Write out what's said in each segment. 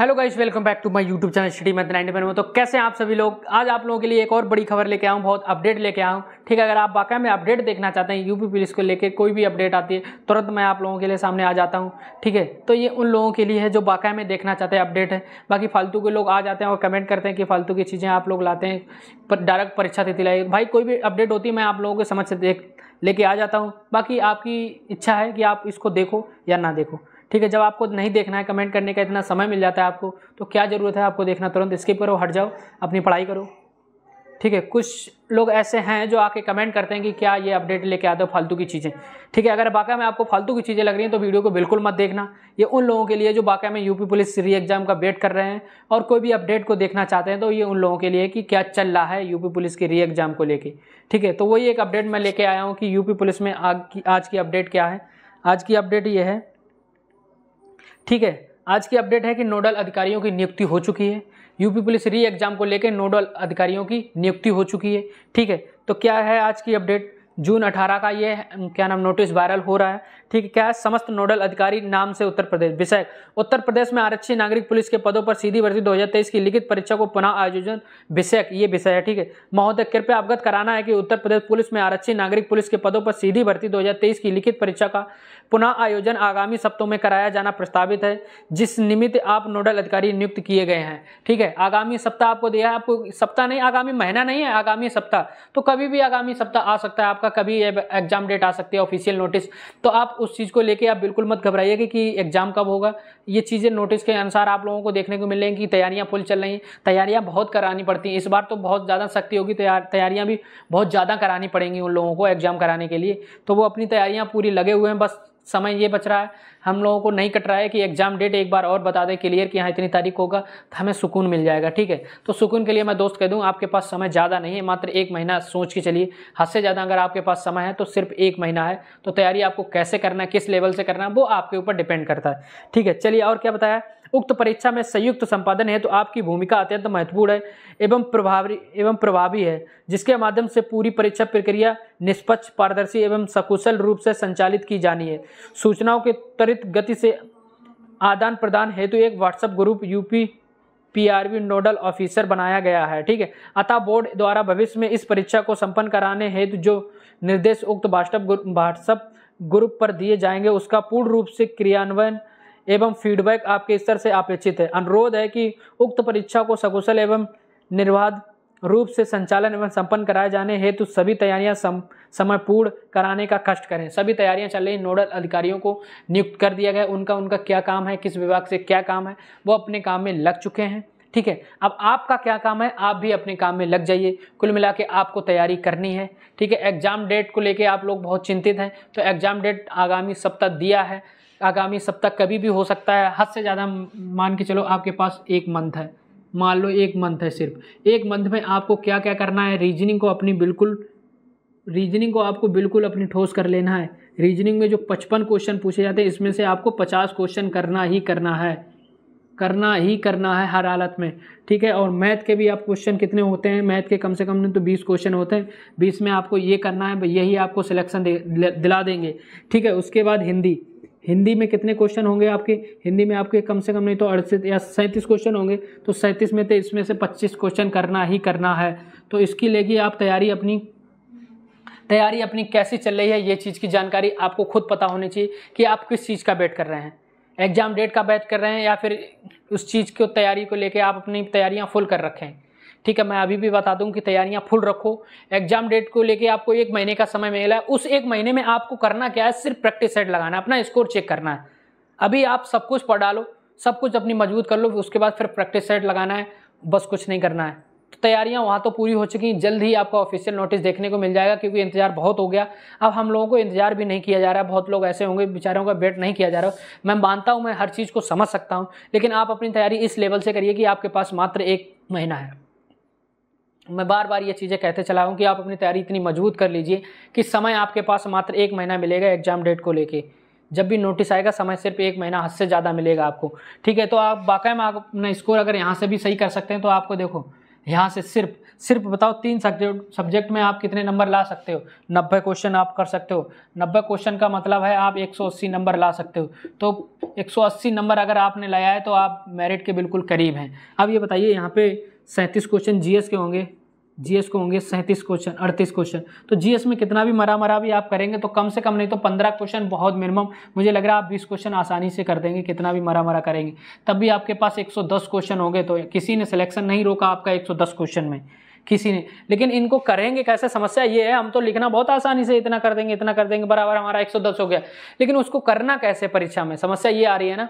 hello guys welcome back to my YouTube channel city math ninety में तो कैसे हैं आप सभी लोग आज आप लोगों के लिए एक और बड़ी खबर लेके आऊँ बहुत अपडेट लेके आऊँ ठीक है अगर आप वाकई में अपडेट देखना चाहते हैं यूपी पुलिस को लेकर कोई भी अपडेट आती है तुरंत मैं आप लोगों के लिए सामने आ जाता हूँ ठीक है तो ये उन लोगों के लिए है जो वाकई में देखना चाहते हैं अपडेट है बाकी फालतू के लोग आ जाते हैं और कमेंट करते हैं कि फालतू की चीज़ें आप लोग लाते हैं पर डायरेक्ट परीक्षा देती लाई भाई कोई भी अपडेट होती है मैं आप लोगों को समझ से देख लेके आ जाता हूँ बाकी आपकी इच्छा है कि आप इसको देखो या ना देखो ठीक है जब आपको नहीं देखना है कमेंट करने का इतना समय मिल जाता है आपको तो क्या ज़रूरत है आपको देखना तुरंत स्किप करो हट जाओ अपनी पढ़ाई करो ठीक है कुछ लोग ऐसे हैं जो आके कमेंट करते हैं कि क्या ये अपडेट लेके आते हो फालतू की चीज़ें ठीक है अगर बाकी में आपको फालतू की चीज़ें लग रही हैं तो वीडियो को बिल्कुल मत देखना ये उन लोगों के लिए जो बाकी में यूपी पुलिस री एग्ज़ाम का वेट कर रहे हैं और कोई भी अपडेट को देखना चाहते हैं तो ये उन लोगों के लिए कि क्या चल रहा है यूपी पुलिस के री एग्ज़ाम को लेकर ठीक है तो वही एक अपडेट मैं लेके आया हूँ कि यूपी पुलिस में की आज की अपडेट क्या है आज की अपडेट ये है ठीक है आज की अपडेट है कि नोडल अधिकारियों की नियुक्ति हो चुकी है यूपी पुलिस री एग्जाम को लेकर नोडल अधिकारियों की नियुक्ति हो चुकी है ठीक है तो क्या है आज की अपडेट जून 18 का ये क्या नाम नोटिस वायरल हो रहा है ठीक है क्या है समस्त नोडल अधिकारी नाम से उत्तर प्रदेश विषय उत्तर प्रदेश में आरक्षी नागरिक पुलिस के पदों पर सीधी भर्ती 2023 की लिखित परीक्षा को पुनः आयोजन विषयक ये विषय है ठीक है महोदय कृपया अवगत कराना है कि उत्तर प्रदेश पुलिस में आरक्षी नागरिक पुलिस के पदों पर सीधी भर्ती दो की लिखित परीक्षा का पुनः आयोजन आगामी सप्ताह में कराया जाना प्रस्तावित है जिस निमित्त आप नोडल अधिकारी नियुक्त किए गए हैं ठीक है आगामी सप्ताह आपको दिया है आपको सप्ताह नहीं आगामी महीना नहीं है आगामी सप्ताह तो कभी भी आगामी सप्ताह आ सकता है आपका कभी एग्जाम डेट आ सकती है ऑफिशियल नोटिस तो आप उस चीज़ को लेकर आप बिल्कुल मत घबराइएगा कि एग्जाम कब होगा ये चीज़ें नोटिस के अनुसार आप लोगों को देखने को मिल रही कि तैयारियाँ फुल चल रही हैं तैयारियाँ बहुत करानी पड़ती हैं इस बार तो बहुत ज़्यादा सख्ती होगी तैयारियाँ भी बहुत ज़्यादा करानी पड़ेंगी उन लोगों को एग्ज़ाम कराने के लिए तो वो अपनी तैयारियाँ पूरी लगे हुए हैं बस समय ये बच रहा है हम लोगों को नहीं कट रहा है कि एग्जाम डेट एक बार और बता दें क्लियर कि यहाँ इतनी तारीख होगा तो हमें सुकून मिल जाएगा ठीक है तो सुकून के लिए मैं दोस्त कह दूँ आपके पास समय ज़्यादा नहीं है मात्र एक महीना सोच के चलिए हद से ज़्यादा अगर आपके पास समय है तो सिर्फ एक महीना है तो तैयारी आपको कैसे करना है किस लेवल से करना है वो आपके ऊपर डिपेंड करता है ठीक है चलिए और क्या बताया उक्त परीक्षा में संयुक्त संपादन है तो आपकी भूमिका अत्यंत महत्वपूर्ण है एवं प्रभावी एवं प्रभावी है जिसके माध्यम से पूरी परीक्षा प्रक्रिया निष्पक्ष पारदर्शी एवं सकुशल रूप से संचालित की जानी है सूचनाओं के त्वरित गति से आदान प्रदान हेतु तो एक WhatsApp group UP PRV nodal officer बनाया गया है ठीक है अतः बोर्ड द्वारा भविष्य में इस परीक्षा को संपन्न कराने हेतु जो निर्देश उक्त व्हाट्सएप व्हाट्सअप ग्रुप पर दिए जाएंगे उसका पूर्ण रूप से क्रियान्वयन एवं फीडबैक आपके स्तर से अपेक्षित है अनुरोध है कि उक्त परीक्षा को सकुशल एवं निर्वाध रूप से संचालन एवं संपन्न कराए जाने हेतु सभी तैयारियां सम, समय पूर्ण कराने का कष्ट करें सभी तैयारियां चल रही नोडल अधिकारियों को नियुक्त कर दिया गया उनका उनका क्या काम है किस विभाग से क्या काम है वो अपने काम में लग चुके हैं ठीक है अब आपका क्या काम है आप भी अपने काम में लग जाइए कुल मिला के आपको तैयारी करनी है ठीक है एग्जाम डेट को लेके आप लोग बहुत चिंतित हैं तो एग्जाम डेट आगामी सप्ताह दिया है आगामी सप्ताह कभी भी हो सकता है हद से ज़्यादा मान के चलो आपके पास एक मंथ है मान लो एक मंथ है सिर्फ एक मंथ में आपको क्या क्या करना है रीजनिंग को अपनी बिल्कुल रीजनिंग को आपको बिल्कुल अपनी ठोस कर लेना है रीजनिंग में जो पचपन क्वेश्चन पूछे जाते हैं इसमें से आपको पचास क्वेश्चन करना ही करना है करना ही करना है हर हालत में ठीक है और मैथ के भी आप क्वेश्चन कितने होते हैं मैथ के कम से कम तो बीस क्वेश्चन होते हैं बीस में आपको ये करना है यही आपको सिलेक्शन दे दिला देंगे ठीक है उसके बाद हिंदी हिंदी में कितने क्वेश्चन होंगे आपके हिंदी में आपके कम से कम नहीं तो अड़तीस या सैंतीस क्वेश्चन होंगे तो सैंतीस में तो इसमें से पच्चीस क्वेश्चन करना ही करना है तो इसकी लेगी आप तैयारी अपनी तैयारी अपनी कैसी चल रही है ये चीज़ की जानकारी आपको खुद पता होनी चाहिए कि आप किस चीज़ का वेट कर रहे हैं एग्ज़ाम डेट का बैच कर रहे हैं या फिर उस चीज़ को तैयारी को लेकर आप अपनी तैयारियाँ फुल कर रखें ठीक है मैं अभी भी बता दूं कि तैयारियां फुल रखो एग्जाम डेट को लेके आपको एक महीने का समय मिला है उस एक महीने में आपको करना क्या है सिर्फ प्रैक्टिस सेट लगाना है अपना स्कोर चेक करना है अभी आप सब कुछ पढ़ डालो सब कुछ अपनी मजबूत कर लो उसके बाद फिर प्रैक्टिस सेट लगाना है बस कुछ नहीं करना है तो तैयारियां वहाँ तो पूरी हो चुकी हैं जल्द ही आपका ऑफिशियल नोटिस देखने को मिल जाएगा क्योंकि इंतजार बहुत हो गया अब हम लोगों को इंतजार भी नहीं किया जा रहा है बहुत लोग ऐसे होंगे बेचारों का वेट नहीं किया जा रहा मैं मानता हूँ मैं हर चीज़ को समझ सकता हूँ लेकिन आप अपनी तैयारी इस लेवल से करिए कि आपके पास मात्र एक महीना है मैं बार बार ये चीज़ें कहते चला हूँ कि आप अपनी तैयारी इतनी मजबूत कर लीजिए कि समय आपके पास मात्र एक महीना मिलेगा एग्जाम डेट को लेके जब भी नोटिस आएगा समय सिर्फ एक महीना हद से ज़्यादा मिलेगा आपको ठीक है तो आप बाकाय में अपना स्कोर अगर यहाँ से भी सही कर सकते हैं तो आपको देखो यहाँ से सिर्फ सिर्फ बताओ तीन सब्जेक्ट सब्जेक्ट में आप कितने नंबर ला सकते हो नब्बे क्वेश्चन आप कर सकते हो नब्बे क्वेश्चन का मतलब है आप 180 नंबर ला सकते हो तो 180 नंबर अगर आपने लाया है तो आप मेरिट के बिल्कुल करीब हैं अब ये बताइए यहाँ पे सैंतीस क्वेश्चन जीएस के होंगे जीएस को होंगे सैंतीस क्वेश्चन अड़तीस क्वेश्चन तो जीएस में कितना भी मरा मरा भी आप करेंगे तो कम से कम नहीं तो पंद्रह क्वेश्चन बहुत मिनिमम मुझे लग रहा है आप बीस क्वेश्चन आसानी से कर देंगे कितना भी मरा मरा करेंगे तब भी आपके पास एक सौ दस क्वेश्चन होंगे तो किसी ने सिलेक्शन नहीं रोका आपका एक सौ दस क्वेश्चन में किसी ने लेकिन इनको करेंगे कैसे समस्या ये है हम तो लिखना बहुत आसानी से इतना कर देंगे इतना कर देंगे बराबर हमारा एक सौ दस हो गया लेकिन उसको करना कैसे परीक्षा में समस्या ये आ रही है ना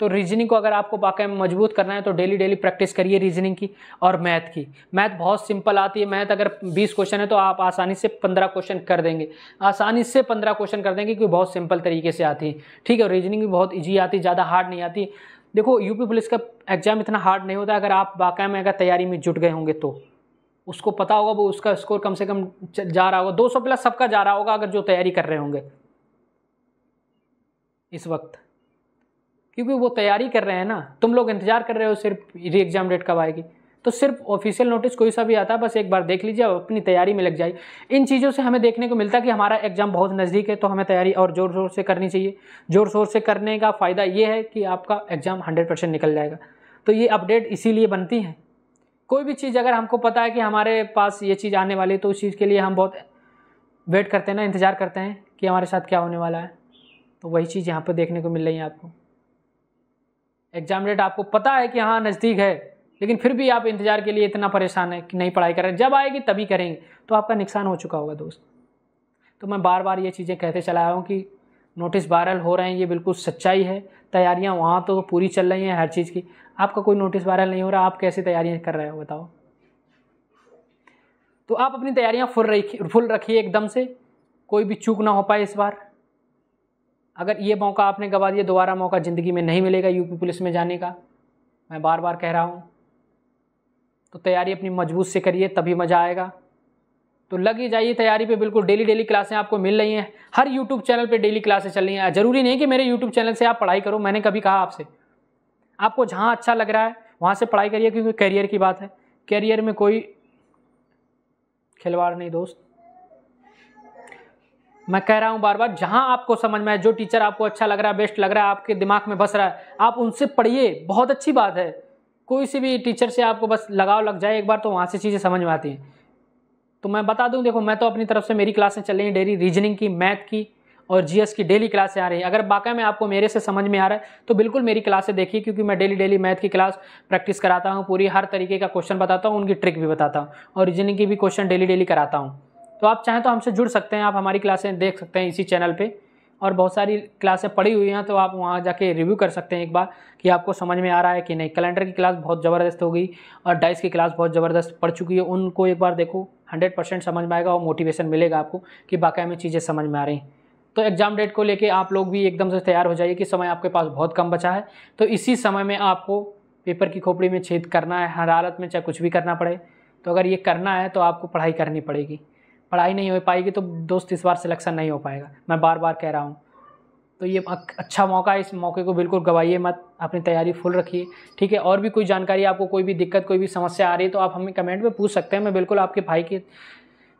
तो रीजनिंग को अगर आपको वाकई में मजबूत करना है तो डेली डेली प्रैक्टिस करिए रीजनिंग की और मैथ की मैथ बहुत सिंपल आती है मैथ अगर 20 क्वेश्चन है तो आप आसानी से 15 क्वेश्चन कर देंगे आसानी से 15 क्वेश्चन कर देंगे क्योंकि बहुत सिंपल तरीके से आती है ठीक है रीजनिंग भी बहुत ईजी आती है ज़्यादा हार्ड नहीं आती देखो यूपी पुलिस का एग्जाम इतना हार्ड नहीं होता अगर आप वाकई में अगर तैयारी में जुट गए होंगे तो उसको पता होगा वो उसका स्कोर कम से कम जा रहा होगा 200 प्लस सबका जा रहा होगा अगर जो तैयारी कर रहे होंगे इस वक्त क्योंकि वो तैयारी कर रहे हैं ना तुम लोग इंतजार कर रहे हो सिर्फ री एग्ज़ाम डेट कब आएगी तो सिर्फ ऑफिशियल नोटिस कोई सा भी आता है बस एक बार देख लीजिए और अपनी तैयारी में लग जाए इन चीज़ों से हमें देखने को मिलता है कि हमारा एग्ज़ाम बहुत नज़दीक है तो हमें तैयारी और ज़ोर शोर से करनी चाहिए ज़ोर शोर से करने का फ़ायदा ये है कि आपका एग्ज़ाम हंड्रेड परसेंट निकल जाएगा तो ये अपडेट इसीलिए बनती हैं कोई भी चीज़ अगर हमको पता है कि हमारे पास ये चीज़ आने वाली है तो उस चीज़ के लिए हम बहुत वेट करते हैं ना इंतज़ार करते हैं कि हमारे साथ क्या होने वाला है तो वही चीज़ यहाँ पर देखने को मिल रही है आपको एग्ज़ाम डेट आपको पता है कि हाँ नज़दीक है लेकिन फिर भी आप इंतज़ार के लिए इतना परेशान है कि नहीं पढ़ाई कर रहे जब आएगी तभी करेंगे तो आपका नुकसान हो चुका होगा दोस्त तो मैं बार बार ये चीज़ें कहते चला आया हूँ कि नोटिस वायरल हो रहे हैं ये बिल्कुल सच्चाई है तैयारियाँ वहाँ तो पूरी चल रही हैं हर चीज़ की आपका कोई नोटिस वायरल नहीं हो रहा आप कैसे तैयारियाँ कर रहे हो बताओ तो आप अपनी तैयारियाँ फुल रखिए फुल रखिए एकदम से कोई भी चूक ना हो पाए इस बार अगर ये मौका आपने गवा दिया दोबारा मौका ज़िंदगी में नहीं मिलेगा यूपी पुलिस में जाने का मैं बार बार कह रहा हूँ तो तैयारी अपनी मजबूत से करिए तभी मज़ा आएगा तो लग ही जाइए तैयारी पे बिल्कुल डेली डेली क्लासें आपको मिल रही हैं हर यूट्यूब चैनल पे डेली क्लासें चल रही हैं ज़रूरी नहीं कि मेरे यूट्यूब चैनल से आप पढ़ाई करो मैंने कभी कहा आपसे आपको जहाँ अच्छा लग रहा है वहाँ से पढ़ाई करिए क्योंकि करियर की बात है करियर में कोई खिलवाड़ नहीं दोस्त मैं कह रहा हूँ बार बार जहाँ आपको समझ में आए जो टीचर आपको अच्छा लग रहा है बेस्ट लग रहा है आपके दिमाग में बस रहा है आप उनसे पढ़िए बहुत अच्छी बात है कोई सी भी टीचर से आपको बस लगाव लग जाए एक बार तो वहाँ से चीज़ें समझ में आती हैं तो मैं बता दूँ देखो मैं तो अपनी तरफ से मेरी क्लासें चल रही हैं डेली रीजनिंग की मैथ की और जीएस की डेली क्लासें आ रही हैं अगर बाकी में आपको मेरे से समझ में आ रहा है तो बिल्कुल मेरी क्लासें देखिए क्योंकि मैं डेली डेली मैथ की क्लास प्रैक्टिस कराता हूँ पूरी हर तरीके का क्वेश्चन बताता हूँ उनकी ट्रिक भी बताता हूँ और रीजनिंग की भी क्वेश्चन डेली डेली कराता हूँ तो आप चाहें तो हमसे जुड़ सकते हैं आप हमारी क्लासें देख सकते हैं इसी चैनल पर और बहुत सारी क्लासें पड़ी हुई हैं तो आप वहाँ जाके रिव्यू कर सकते हैं एक बार कि आपको समझ में आ रहा है कि नहीं कैलेंडर की क्लास बहुत ज़बरदस्त हो गई और डाइस की क्लास बहुत ज़बरदस्त पड़ चुकी है उनको एक बार देखो हंड्रेड परसेंट समझ में आएगा और मोटिवेशन मिलेगा आपको कि बाकी में चीज़ें समझ में आ रही तो एग्ज़ाम डेट को लेकर आप लोग भी एकदम से तैयार हो जाइए कि समय आपके पास बहुत कम बचा है तो इसी समय में आपको पेपर की खोपड़ी में छेद करना है हर हालत में चाहे कुछ भी करना पड़े तो अगर ये करना है तो आपको पढ़ाई करनी पड़ेगी पढ़ाई नहीं हो पाएगी तो दोस्त इस बार सिलेक्शन नहीं हो पाएगा मैं बार बार कह रहा हूँ तो ये अच्छा मौका है इस मौके को बिल्कुल गवाइए मत अपनी तैयारी फुल रखिए ठीक है और भी कोई जानकारी आपको कोई भी दिक्कत कोई भी समस्या आ रही है तो आप हमें कमेंट में पूछ सकते हैं मैं बिल्कुल आपके भाई के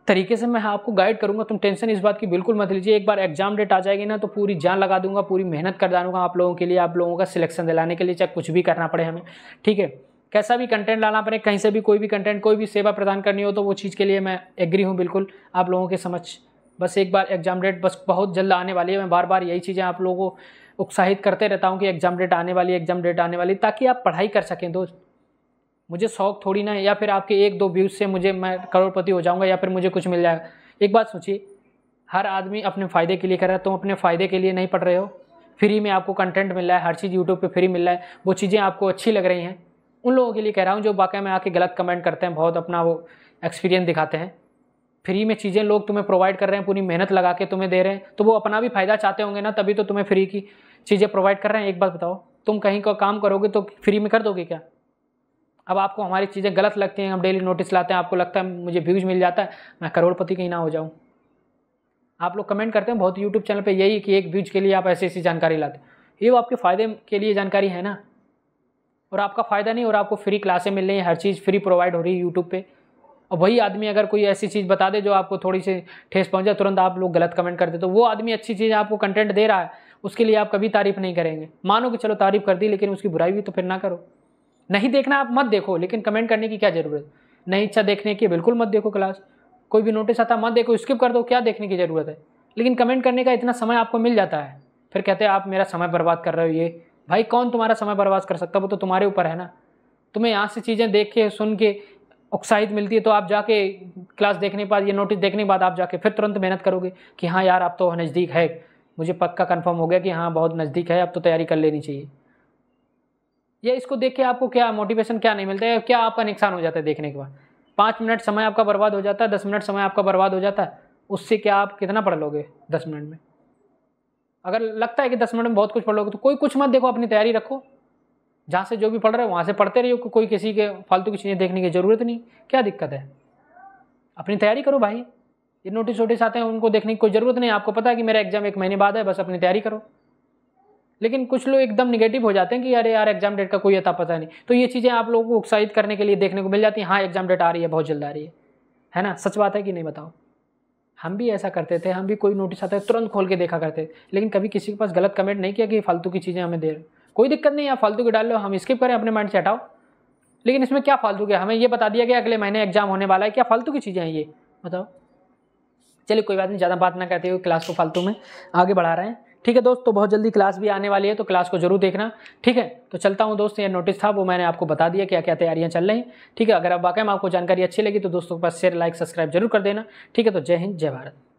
तरीके से मैं आपको गाइड करूंगा तुम टेंशन इस बात की बिल्कुल मत लीजिए एक बार एग्जाम डेट आ जाएगी ना तो पूरी जान लगा दूंगा पूरी मेहनत कर डालूंगा आप लोगों के लिए आप लोगों का सिलेक्शन दिलाने के लिए चाहे कुछ भी करना पड़े हमें ठीक है कैसा भी कंटेंट लाना अपने कहीं से भी कोई भी कंटेंट कोई भी सेवा प्रदान करनी हो तो वो चीज़ के लिए मैं एग्री हूँ बिल्कुल आप लोगों के समझ बस एक बार एग्जाम डेट बस बहुत जल्द आने वाली है मैं बार बार यही चीज़ें आप लोगों को उत्साहित करते रहता हूँ कि एग्जाम डेट आने वाली एग्जाम डेट आने वाली ताकि आप पढ़ाई कर सकें दोस्त मुझे शौक थोड़ी ना या फिर आपके एक दो व्यूज़ से मुझे मैं करोड़पति हो जाऊँगा या फिर मुझे कुछ मिल जाएगा एक बात सोचिए हर आदमी अपने फ़ायदे के लिए कर रहा है तुम अपने फ़ायदे के लिए नहीं पढ़ रहे हो फ्री में आपको कंटेंट मिल रहा है हर चीज़ यूट्यूब पे फ्री मिल रहा है वो चीज़ें आपको अच्छी लग रही हैं उन लोगों के लिए कह रहा हूँ जो वाकई में आके गलत कमेंट करते हैं बहुत अपना वो एक्सपीरियंस दिखाते हैं फ्री में चीज़ें लोग तुम्हें प्रोवाइड कर रहे हैं पूरी मेहनत लगा के तुम्हें दे रहे हैं तो वो अपना भी फ़ायदा चाहते होंगे ना तभी तो तुम्हें फ्री की चीज़ें प्रोवाइड कर रहे हैं एक बात बताओ तुम कहीं का काम करोगे तो फ्री में कर दोगे क्या अब आपको हमारी चीज़ें गलत लगती हैं हम डेली नोटिस लाते हैं आपको लगता है मुझे व्यूज़ मिल जाता है मैं करोड़पति कहीं ना हो जाऊँ आप लोग कमेंट करते हैं बहुत यूट्यूब चैनल पर यही कि एक व्यूज के लिए आप ऐसी ऐसी जानकारी लाते ये वो आपके फ़ायदे के लिए जानकारी है ना और आपका फ़ायदा नहीं और आपको फ्री क्लासें मिल रही हैं हर चीज़ फ्री प्रोवाइड हो रही है यूट्यूब पर और वही आदमी अगर कोई ऐसी चीज़ बता दे जो आपको थोड़ी सी ठेस पहुँच जाए तुरंत आप लोग गलत कमेंट कर दे तो वो आदमी अच्छी चीज़ आपको कंटेंट दे रहा है उसके लिए आप कभी तारीफ़ नहीं करेंगे मानो कि चलो तारीफ़ कर दी लेकिन उसकी बुराई भी तो फिर ना करो नहीं देखना आप मत देखो लेकिन कमेंट करने की क्या ज़रूरत नहीं इच्छा देखने की बिल्कुल मत देखो क्लास कोई भी नोटिस आता मत देखो स्किप कर दो क्या देखने की ज़रूरत है लेकिन कमेंट करने का इतना समय आपको मिल जाता है फिर कहते हैं आप मेरा समय बर्बाद कर रहे हो ये भाई कौन तुम्हारा समय बर्बाद कर सकता वो तो तुम्हारे ऊपर है ना तुम्हें यहाँ से चीज़ें देख के सुन के उत्साहित मिलती है तो आप जाके क्लास देखने के बाद ये नोटिस देखने के बाद आप जाके फिर तुरंत मेहनत करोगे कि हाँ यार अब तो नज़दीक है मुझे पक्का कंफर्म हो गया कि हाँ बहुत नज़दीक है अब तो तैयारी कर लेनी चाहिए या इसको देख के आपको क्या मोटिवेशन क्या नहीं मिलता है क्या आपका नुकसान हो जाता है देखने के बाद पाँच मिनट समय आपका बर्बाद हो जाता है दस मिनट समय आपका बर्बाद हो जाता है उससे क्या आप कितना पढ़ लोगे दस मिनट में अगर लगता है कि दस मिनट में बहुत कुछ पढ़ लोगे तो कोई कुछ मत देखो अपनी तैयारी रखो जहाँ से जो भी पढ़ रहे हो वहाँ से पढ़ते रहो को, कोई किसी के फालतू की चीज़ें देखने की ज़रूरत नहीं क्या दिक्कत है अपनी तैयारी करो भाई ये नोटिस वोटिस आते हैं उनको देखने की कोई ज़रूरत नहीं आपको पता है कि मेरा एग्ज़ाम एक महीने बाद है बस अपनी तैयारी करो लेकिन कुछ लोग एकदम निगेटिव हो जाते हैं कि अरे यार एग्जाम डेट का कोई अता पता नहीं तो ये चीज़ें आप लोगों को उत्साहित करने के लिए देखने को मिल जाती हैं हाँ एग्जाम डेट आ रही है बहुत जल्द आ रही है है ना सच बात है कि नहीं बताओ हम भी ऐसा करते थे हम भी कोई नोटिस आता है तुरंत खोल के देखा करते लेकिन कभी किसी के पास गलत कमेंट नहीं किया कि फालतू की चीज़ें हमें दे रहे कोई दिक्कत नहीं आप फालतू की डाल लो हम स्किप करें अपने माइंड से हटाओ लेकिन इसमें क्या फालतू क्या हमें ये बता दिया गया अगले महीने एग्जाम होने वाला है क्या फालतू की चीज़ें हैं ये बताओ चलिए कोई बात नहीं ज़्यादा बात ना करते हुए क्लास को फालतू में आगे बढ़ा रहे हैं ठीक है दोस्त तो बहुत जल्दी क्लास भी आने वाली है तो क्लास को जरूर देखना ठीक है तो चलता हूँ दोस्तों ये नोटिस था वो मैंने आपको बता दिया क्या क्या तैयारियाँ चल रही ठीक है अगर आप वाकई में आपको जानकारी अच्छी लगी तो दोस्तों के पास शेयर लाइक सब्सक्राइब जरूर कर देना ठीक है तो जय हिंद जय भारत